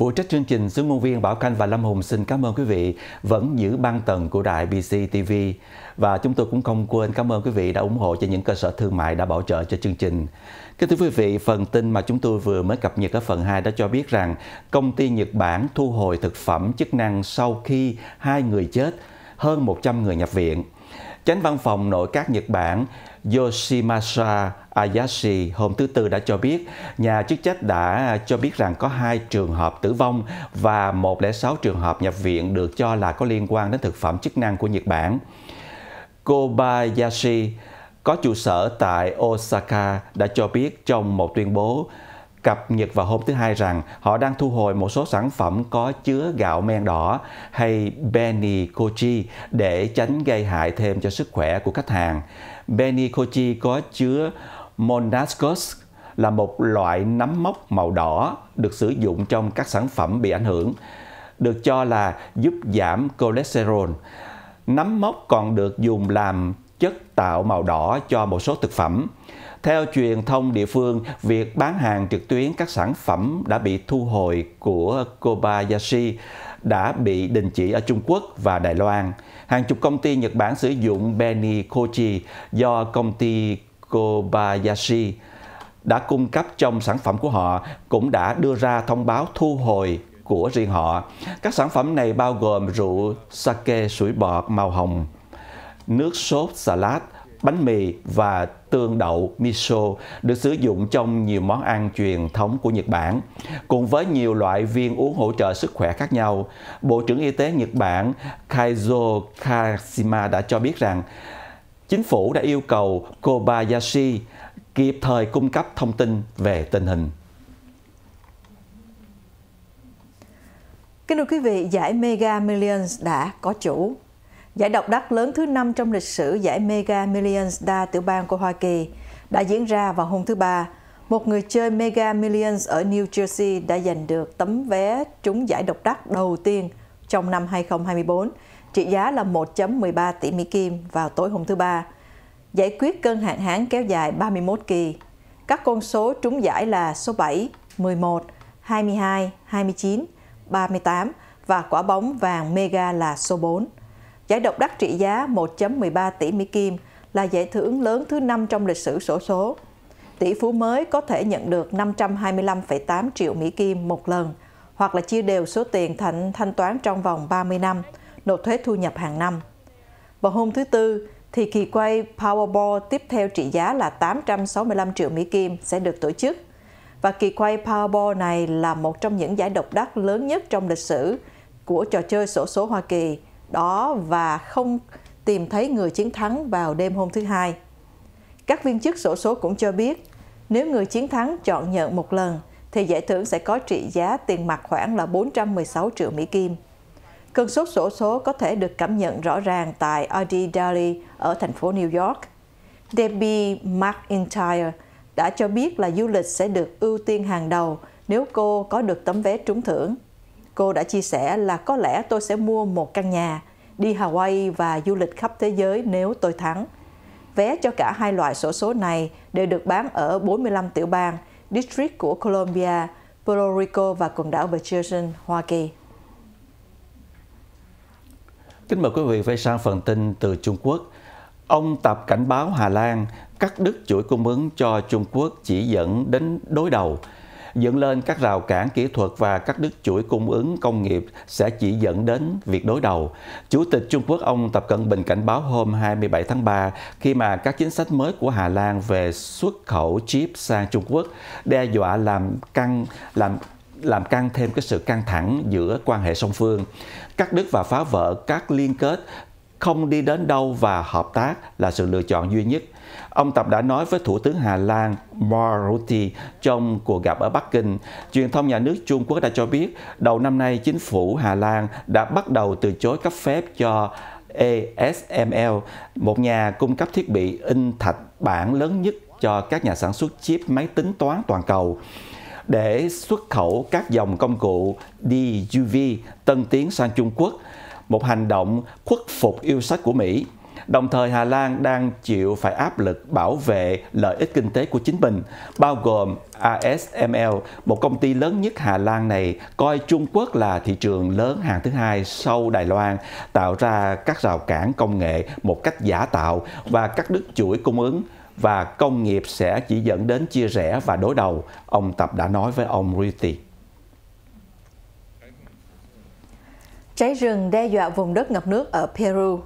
Phụ trách chương trình xuống môn viên Bảo Khanh và Lâm Hùng xin cảm ơn quý vị vẫn giữ ban tầng của đài BC TV và chúng tôi cũng không quên cảm ơn quý vị đã ủng hộ cho những cơ sở thương mại đã bảo trợ cho chương trình. Kính thưa quý vị, phần tin mà chúng tôi vừa mới cập nhật ở phần 2 đã cho biết rằng công ty Nhật Bản thu hồi thực phẩm chức năng sau khi hai người chết, hơn 100 người nhập viện. Chánh văn phòng nội các Nhật Bản Yoshimasa Ayashi hôm thứ Tư đã cho biết, nhà chức trách đã cho biết rằng có hai trường hợp tử vong và 106 trường hợp nhập viện được cho là có liên quan đến thực phẩm chức năng của Nhật Bản. Kobayashi có trụ sở tại Osaka đã cho biết trong một tuyên bố cập nhật vào hôm thứ Hai rằng họ đang thu hồi một số sản phẩm có chứa gạo men đỏ hay Benny Koji để tránh gây hại thêm cho sức khỏe của khách hàng. Benny Koji có chứa Monascus là một loại nấm mốc màu đỏ được sử dụng trong các sản phẩm bị ảnh hưởng, được cho là giúp giảm cholesterol. Nấm mốc còn được dùng làm chất tạo màu đỏ cho một số thực phẩm. Theo truyền thông địa phương, việc bán hàng trực tuyến các sản phẩm đã bị thu hồi của Kobayashi đã bị đình chỉ ở Trung Quốc và Đài Loan. Hàng chục công ty Nhật Bản sử dụng Beni Koji do công ty Kobayashi đã cung cấp trong sản phẩm của họ cũng đã đưa ra thông báo thu hồi của riêng họ. Các sản phẩm này bao gồm rượu sake sủi bọt màu hồng, nước sốt salad, bánh mì và tương đậu miso được sử dụng trong nhiều món ăn truyền thống của Nhật Bản. Cùng với nhiều loại viên uống hỗ trợ sức khỏe khác nhau, Bộ trưởng Y tế Nhật Bản Kaizo Kashima đã cho biết rằng chính phủ đã yêu cầu Kobayashi kịp thời cung cấp thông tin về tình hình. Kính thưa quý vị, giải Mega Millions đã có chủ. Giải độc đắc lớn thứ năm trong lịch sử giải Mega Millions đa tiểu bang của Hoa Kỳ đã diễn ra vào hôm thứ Ba. Một người chơi Mega Millions ở New Jersey đã giành được tấm vé trúng giải độc đắc đầu tiên trong năm 2024, trị giá là 1.13 tỷ Mỹ Kim vào tối hôm thứ Ba. Giải quyết cơn hạn hán kéo dài 31 kỳ. Các con số trúng giải là số 7, 11, 22, 29, 38 và quả bóng vàng Mega là số 4. Giải độc đắc trị giá 1.13 tỷ Mỹ Kim là giải thưởng lớn thứ năm trong lịch sử sổ số. Tỷ phú mới có thể nhận được 525,8 triệu Mỹ Kim một lần, hoặc là chia đều số tiền thành thanh toán trong vòng 30 năm, nộp thuế thu nhập hàng năm. Vào hôm thứ Tư, thì kỳ quay Powerball tiếp theo trị giá là 865 triệu Mỹ Kim sẽ được tổ chức. Và kỳ quay Powerball này là một trong những giải độc đắc lớn nhất trong lịch sử của trò chơi sổ số Hoa Kỳ – đó và không tìm thấy người chiến thắng vào đêm hôm thứ hai. Các viên chức sổ số cũng cho biết, nếu người chiến thắng chọn nhận một lần, thì giải thưởng sẽ có trị giá tiền mặt khoảng là 416 triệu Mỹ Kim. Cơn sốt sổ số có thể được cảm nhận rõ ràng tại RD Daily ở thành phố New York. Debbie McIntyre đã cho biết là du lịch sẽ được ưu tiên hàng đầu nếu cô có được tấm vé trúng thưởng. Cô đã chia sẻ là có lẽ tôi sẽ mua một căn nhà, đi Hawaii và du lịch khắp thế giới nếu tôi thắng. Vé cho cả hai loại sổ số này đều được bán ở 45 tiểu bang, district của Colombia, Puerto Rico và quần đảo Virgin, Hoa Kỳ. Kính mời quý vị quay sang phần tin từ Trung Quốc. Ông Tập cảnh báo Hà Lan cắt đứt chuỗi cung ứng cho Trung Quốc chỉ dẫn đến đối đầu dẫn lên các rào cản kỹ thuật và các đứt chuỗi cung ứng công nghiệp sẽ chỉ dẫn đến việc đối đầu. Chủ tịch Trung Quốc ông Tập Cận Bình cảnh báo hôm 27 tháng 3 khi mà các chính sách mới của Hà Lan về xuất khẩu chip sang Trung Quốc đe dọa làm căng làm làm căng thêm cái sự căng thẳng giữa quan hệ song phương, cắt đứt và phá vỡ các liên kết không đi đến đâu và hợp tác là sự lựa chọn duy nhất Ông Tập đã nói với Thủ tướng Hà Lan Mark Rutte trong cuộc gặp ở Bắc Kinh. Truyền thông nhà nước Trung Quốc đã cho biết đầu năm nay chính phủ Hà Lan đã bắt đầu từ chối cấp phép cho ASML, một nhà cung cấp thiết bị in thạch bản lớn nhất cho các nhà sản xuất chip máy tính toán toàn cầu để xuất khẩu các dòng công cụ DUV tân tiến sang Trung Quốc, một hành động khuất phục yêu sách của Mỹ. Đồng thời Hà Lan đang chịu phải áp lực bảo vệ lợi ích kinh tế của chính mình, bao gồm ASML, một công ty lớn nhất Hà Lan này coi Trung Quốc là thị trường lớn hàng thứ hai sau Đài Loan, tạo ra các rào cản công nghệ một cách giả tạo và các đứt chuỗi cung ứng và công nghiệp sẽ chỉ dẫn đến chia rẽ và đối đầu, ông Tập đã nói với ông Riti. Cháy rừng đe dọa vùng đất ngập nước ở Peru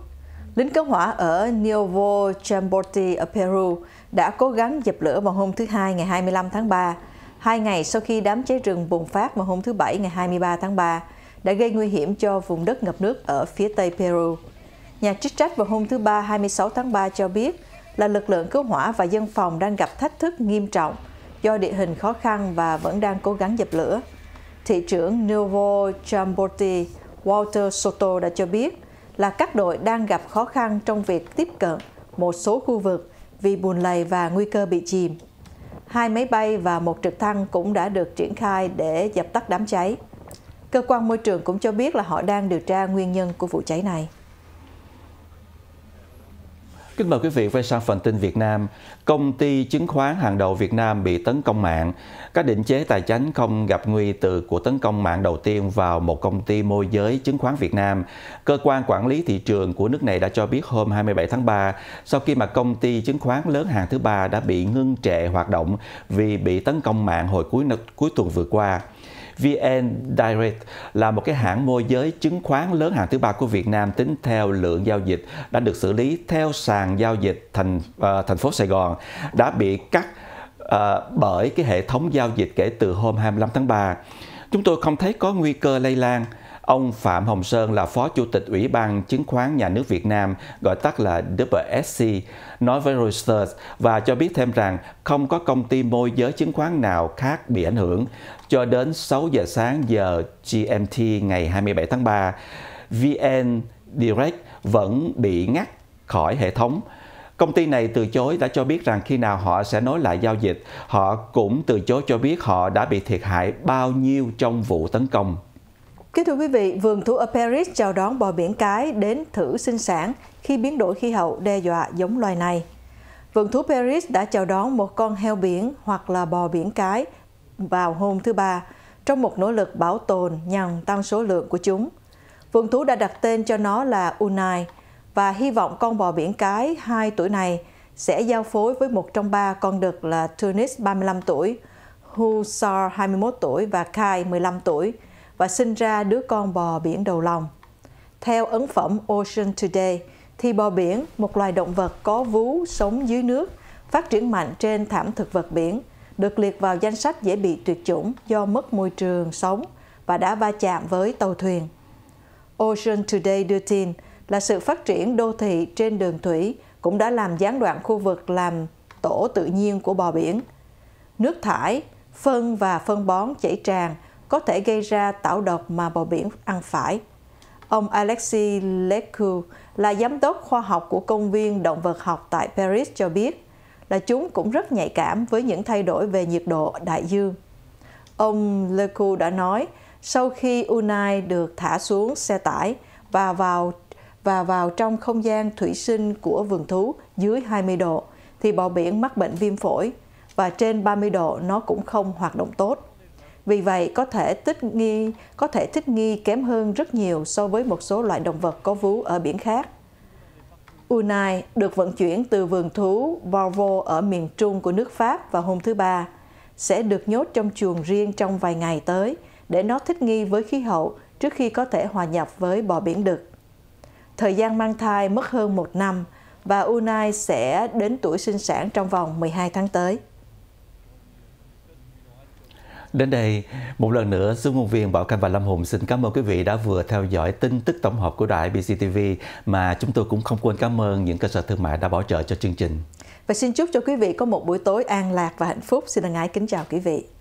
Lính cứu hỏa ở Nuevo Champorti ở Peru đã cố gắng dập lửa vào hôm thứ Hai ngày 25 tháng 3, hai ngày sau khi đám cháy rừng bùng phát vào hôm thứ Bảy ngày 23 tháng 3, đã gây nguy hiểm cho vùng đất ngập nước ở phía tây Peru. Nhà chức trách vào hôm thứ Ba 26 tháng 3 cho biết là lực lượng cứu hỏa và dân phòng đang gặp thách thức nghiêm trọng do địa hình khó khăn và vẫn đang cố gắng dập lửa. Thị trưởng Nuevo Champorti Walter Soto đã cho biết là các đội đang gặp khó khăn trong việc tiếp cận một số khu vực vì bùn lầy và nguy cơ bị chìm. Hai máy bay và một trực thăng cũng đã được triển khai để dập tắt đám cháy. Cơ quan môi trường cũng cho biết là họ đang điều tra nguyên nhân của vụ cháy này. Kính mời quý vị quay sang phần tin Việt Nam. Công ty chứng khoán hàng đầu Việt Nam bị tấn công mạng. Các định chế tài chính không gặp nguy từ của tấn công mạng đầu tiên vào một công ty môi giới chứng khoán Việt Nam. Cơ quan quản lý thị trường của nước này đã cho biết hôm 27 tháng 3, sau khi mà công ty chứng khoán lớn hàng thứ ba đã bị ngưng trệ hoạt động vì bị tấn công mạng hồi cuối cuối tuần vừa qua. VN Direct là một cái hãng môi giới chứng khoán lớn hàng thứ ba của Việt Nam tính theo lượng giao dịch đã được xử lý theo sàn giao dịch thành uh, thành phố Sài Gòn đã bị cắt uh, bởi cái hệ thống giao dịch kể từ hôm 25 tháng 3. Chúng tôi không thấy có nguy cơ lây lan Ông Phạm Hồng Sơn là Phó Chủ tịch Ủy ban Chứng khoán Nhà nước Việt Nam, gọi tắt là WSC, nói với Reuters và cho biết thêm rằng không có công ty môi giới chứng khoán nào khác bị ảnh hưởng. Cho đến 6 giờ sáng giờ GMT ngày 27 tháng 3, VN Direct vẫn bị ngắt khỏi hệ thống. Công ty này từ chối đã cho biết rằng khi nào họ sẽ nối lại giao dịch, họ cũng từ chối cho biết họ đã bị thiệt hại bao nhiêu trong vụ tấn công. Kính thưa quý vị, vườn thú ở Paris chào đón bò biển cái đến thử sinh sản khi biến đổi khí hậu đe dọa giống loài này. Vườn thú Paris đã chào đón một con heo biển hoặc là bò biển cái vào hôm thứ Ba trong một nỗ lực bảo tồn nhằm tăng số lượng của chúng. Vườn thú đã đặt tên cho nó là Unai và hy vọng con bò biển cái 2 tuổi này sẽ giao phối với một trong ba con đực là Tunis 35 tuổi, Hussar 21 tuổi và Kai 15 tuổi – và sinh ra đứa con bò biển đầu lòng. Theo ấn phẩm Ocean Today, thì bò biển, một loài động vật có vú sống dưới nước, phát triển mạnh trên thảm thực vật biển, được liệt vào danh sách dễ bị tuyệt chủng do mất môi trường sống và đã va chạm với tàu thuyền. Ocean Today đưa tin là sự phát triển đô thị trên đường thủy cũng đã làm gián đoạn khu vực làm tổ tự nhiên của bò biển. Nước thải, phân và phân bón chảy tràn có thể gây ra tảo độc mà bò biển ăn phải. Ông Alexi Lecoux là giám đốc khoa học của công viên động vật học tại Paris cho biết là chúng cũng rất nhạy cảm với những thay đổi về nhiệt độ đại dương. Ông Lecoux đã nói sau khi Unai được thả xuống xe tải và vào và vào trong không gian thủy sinh của vườn thú dưới 20 độ thì bò biển mắc bệnh viêm phổi và trên 30 độ nó cũng không hoạt động tốt. Vì vậy, có thể thích nghi có thể thích nghi kém hơn rất nhiều so với một số loại động vật có vú ở biển khác. Unai được vận chuyển từ vườn thú Borvo ở miền trung của nước Pháp vào hôm thứ Ba, sẽ được nhốt trong chuồng riêng trong vài ngày tới để nó thích nghi với khí hậu trước khi có thể hòa nhập với bò biển đực. Thời gian mang thai mất hơn một năm và Unai sẽ đến tuổi sinh sản trong vòng 12 tháng tới. Đến đây, một lần nữa, Dung Ngôn Viên, Bảo Cam và Lâm Hùng xin cảm ơn quý vị đã vừa theo dõi tin tức tổng hợp của Đài BCTV mà chúng tôi cũng không quên cảm ơn những cơ sở thương mại đã bảo trợ cho chương trình. Và xin chúc cho quý vị có một buổi tối an lạc và hạnh phúc. Xin thân ái kính chào quý vị.